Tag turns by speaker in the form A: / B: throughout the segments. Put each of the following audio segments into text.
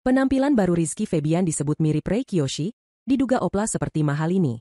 A: Penampilan baru Rizky Febian disebut mirip Rei Kiyoshi, diduga opla seperti mahal ini.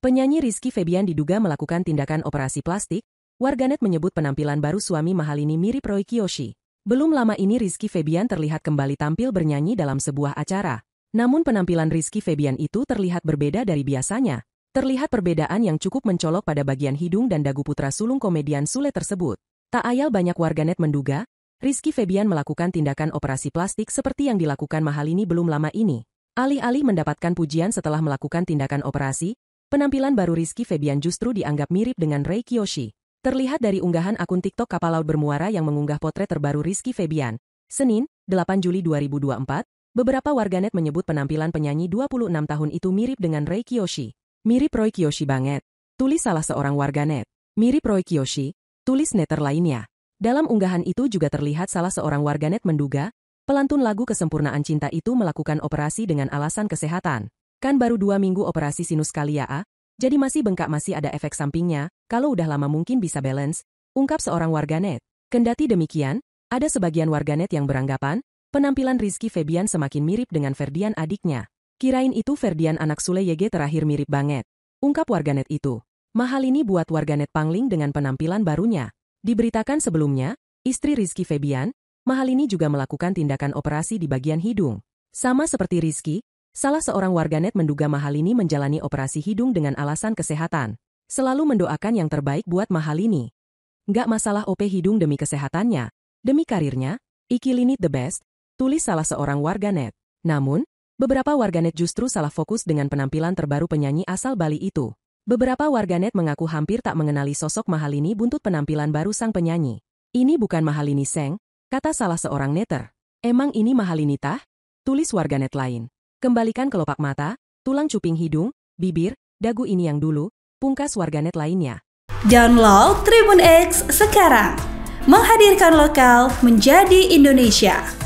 A: Penyanyi Rizky Febian diduga melakukan tindakan operasi plastik, warganet menyebut penampilan baru suami Mahal ini mirip Roy Kiyoshi. Belum lama ini Rizky Febian terlihat kembali tampil bernyanyi dalam sebuah acara. Namun penampilan Rizky Febian itu terlihat berbeda dari biasanya. Terlihat perbedaan yang cukup mencolok pada bagian hidung dan dagu putra sulung komedian Sule tersebut. Tak ayal banyak warganet menduga, Rizky Febian melakukan tindakan operasi plastik seperti yang dilakukan Mahalini belum lama ini. Alih-alih mendapatkan pujian setelah melakukan tindakan operasi, penampilan baru Rizky Febian justru dianggap mirip dengan Ray Kiyoshi. Terlihat dari unggahan akun TikTok kapal laut bermuara yang mengunggah potret terbaru Rizky Febian. Senin, 8 Juli 2024, beberapa warganet menyebut penampilan penyanyi 26 tahun itu mirip dengan Ray Kiyoshi. Mirip Roy Kiyoshi banget, tulis salah seorang warganet. Mirip Roy Kiyoshi, tulis netter lainnya. Dalam unggahan itu juga terlihat salah seorang warganet menduga, pelantun lagu Kesempurnaan Cinta itu melakukan operasi dengan alasan kesehatan. Kan baru dua minggu operasi sinus kali ya, ah? jadi masih bengkak masih ada efek sampingnya, kalau udah lama mungkin bisa balance, ungkap seorang warganet. Kendati demikian, ada sebagian warganet yang beranggapan, penampilan Rizky Febian semakin mirip dengan Ferdian adiknya. Kirain itu Ferdian anak Sule YG terakhir mirip banget. Ungkap warganet itu. Mahal ini buat warganet pangling dengan penampilan barunya. Diberitakan sebelumnya, istri Rizky Febian, Mahalini juga melakukan tindakan operasi di bagian hidung. Sama seperti Rizky, salah seorang warganet menduga Mahalini menjalani operasi hidung dengan alasan kesehatan. Selalu mendoakan yang terbaik buat Mahalini. Nggak masalah OP hidung demi kesehatannya, demi karirnya, Iki Linit the best, tulis salah seorang warganet. Namun, beberapa warganet justru salah fokus dengan penampilan terbaru penyanyi asal Bali itu. Beberapa warganet mengaku hampir tak mengenali sosok Mahalini buntut penampilan baru sang penyanyi. Ini bukan Mahalini Seng, kata salah seorang neter. Emang ini Mahalini tah? Tulis warganet lain. Kembalikan kelopak mata, tulang cuping hidung, bibir, dagu ini yang dulu, pungkas warganet lainnya. Download Tribun X sekarang. Menghadirkan lokal menjadi Indonesia.